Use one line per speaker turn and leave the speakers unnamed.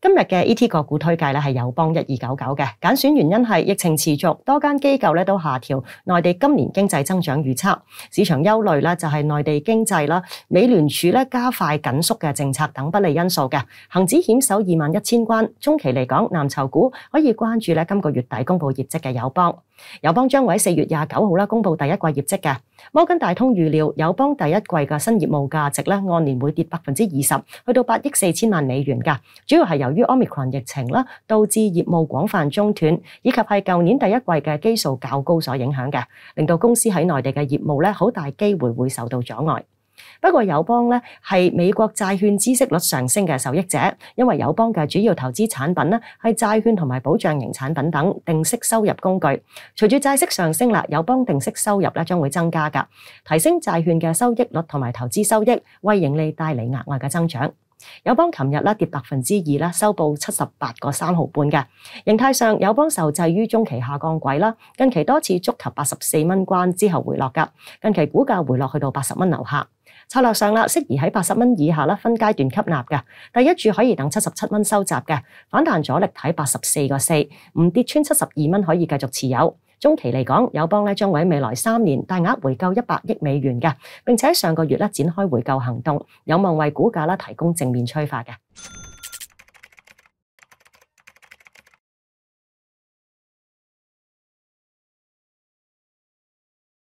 今日嘅 et 个股推介咧系友邦一二九九嘅拣选原因系疫情持续，多间机构咧都下调内地今年经济增长预测，市场忧虑咧就系内地经济啦、美联储咧加快紧缩嘅政策等不利因素嘅。恒指险守二万一千关，中期嚟讲蓝筹股可以关注咧今个月底公布业绩嘅友邦，友邦将喺四月廿九号啦公布第一季业绩嘅。摩根大通预料友邦第一季嘅新业务价值咧按年会跌百分之二十，去到八亿四千万美元噶，主要系由由於 Omicron 疫情啦，導致業務廣泛中斷，以及係舊年第一季嘅基數較高所影響嘅，令到公司喺內地嘅業務咧，好大機會會受到阻礙。不過友邦咧係美國債券知息率上升嘅受益者，因為友邦嘅主要投資產品咧係債券同埋保障型產品等定息收入工具，隨住債息上升啦，友邦定息收入咧將會增加噶，提升債券嘅收益率同埋投資收益，為盈利帶嚟額外嘅增長。友邦琴日跌百分之二啦，收报七十八個三毫半嘅形态上，友邦受制于中期下降轨啦，近期多次触及八十四蚊关之后回落噶，近期股价回落去到八十蚊楼下策略上啦，适宜喺八十蚊以下啦分阶段吸纳嘅第一注可以等七十七蚊收集嘅反弹阻力睇八十四个四，唔跌穿七十二蚊可以继续持有。中期嚟講，友邦咧將喺未來三年大額回購一百億美元嘅，並且上個月咧展開回購行動，有望為股價咧提供正面催化嘅。